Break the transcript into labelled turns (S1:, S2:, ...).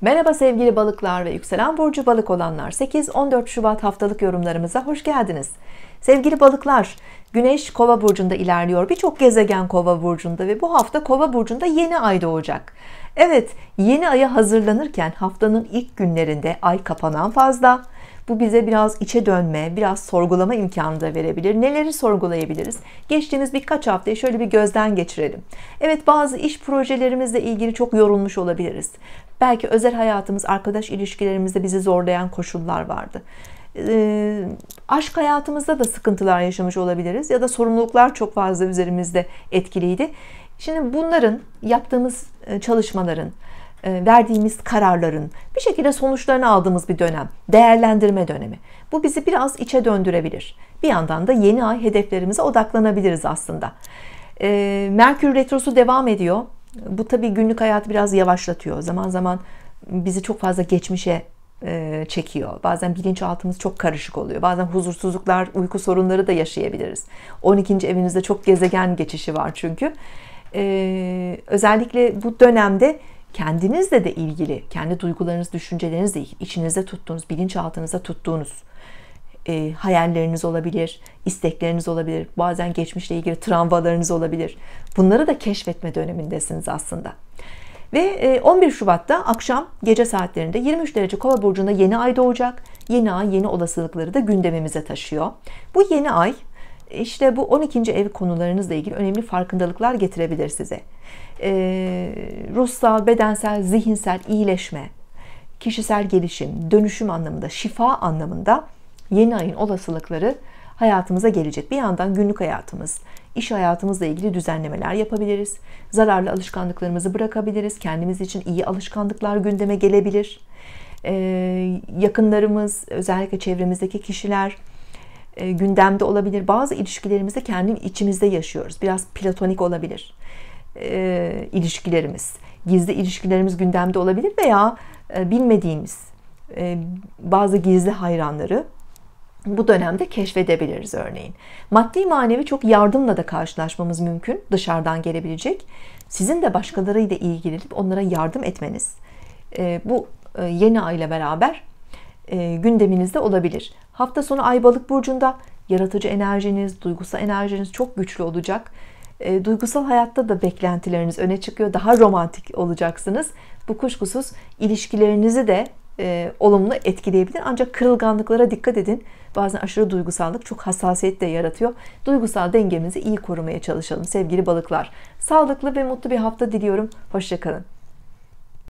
S1: Merhaba sevgili balıklar ve yükselen burcu balık olanlar 8-14 Şubat haftalık yorumlarımıza hoş geldiniz. Sevgili balıklar Güneş Kova burcunda ilerliyor. Birçok gezegen Kova burcunda ve bu hafta Kova burcunda yeni ay doğacak. Evet, yeni aya hazırlanırken haftanın ilk günlerinde ay kapanan fazla. Bu bize biraz içe dönme, biraz sorgulama imkanı da verebilir. Neleri sorgulayabiliriz? Geçtiğimiz birkaç haftayı şöyle bir gözden geçirelim. Evet bazı iş projelerimizle ilgili çok yorulmuş olabiliriz. Belki özel hayatımız, arkadaş ilişkilerimizde bizi zorlayan koşullar vardı aşk hayatımızda da sıkıntılar yaşamış olabiliriz ya da sorumluluklar çok fazla üzerimizde etkiliydi. Şimdi bunların yaptığımız e, çalışmaların, e, verdiğimiz kararların bir şekilde sonuçlarını aldığımız bir dönem, değerlendirme dönemi. Bu bizi biraz içe döndürebilir. Bir yandan da yeni ay hedeflerimize odaklanabiliriz aslında. Merkür Retrosu devam ediyor. Bu tabii günlük hayatı biraz yavaşlatıyor. Zaman zaman bizi çok fazla geçmişe e, çekiyor. Bazen bilinçaltımız çok karışık oluyor. Bazen huzursuzluklar, uyku sorunları da yaşayabiliriz. 12. evinizde çok gezegen geçişi var çünkü. Ee, özellikle bu dönemde kendinizle de ilgili, kendi duygularınız, düşünceleriniz düşüncelerinizle içinizde tuttuğunuz, bilinçaltınızda tuttuğunuz e, hayalleriniz olabilir, istekleriniz olabilir, bazen geçmişle ilgili travmalarınız olabilir. Bunları da keşfetme dönemindesiniz aslında. Ve 11 e, Şubat'ta akşam gece saatlerinde 23 derece kova burcunda yeni ay doğacak. Yeni ay yeni olasılıkları da gündemimize taşıyor. Bu yeni ay işte bu 12. ev konularınızla ilgili önemli farkındalıklar getirebilir size. Ee, ruhsal, bedensel, zihinsel iyileşme, kişisel gelişim, dönüşüm anlamında, şifa anlamında yeni ayın olasılıkları hayatımıza gelecek. Bir yandan günlük hayatımız, iş hayatımızla ilgili düzenlemeler yapabiliriz. Zararlı alışkanlıklarımızı bırakabiliriz. Kendimiz için iyi alışkanlıklar gündeme gelebilir. Ee, yakınlarımız, özellikle çevremizdeki kişiler e, gündemde olabilir. Bazı ilişkilerimizi kendi içimizde yaşıyoruz. Biraz platonik olabilir e, ilişkilerimiz. Gizli ilişkilerimiz gündemde olabilir veya e, bilmediğimiz e, bazı gizli hayranları bu dönemde keşfedebiliriz örneğin. Maddi manevi çok yardımla da karşılaşmamız mümkün. Dışarıdan gelebilecek. Sizin de başkalarıyla ilgilenip onlara yardım etmeniz e, bu e, yeni ay ile beraber e, gündeminizde olabilir. Hafta sonu Ay Balık burcunda yaratıcı enerjiniz, duygusal enerjiniz çok güçlü olacak. Duygusal hayatta da beklentileriniz öne çıkıyor. Daha romantik olacaksınız. Bu kuşkusuz ilişkilerinizi de e, olumlu etkileyebilir. Ancak kırılganlıklara dikkat edin. Bazen aşırı duygusallık çok hassasiyet de yaratıyor. Duygusal dengemizi iyi korumaya çalışalım sevgili balıklar. Sağlıklı ve mutlu bir hafta diliyorum. Hoşçakalın.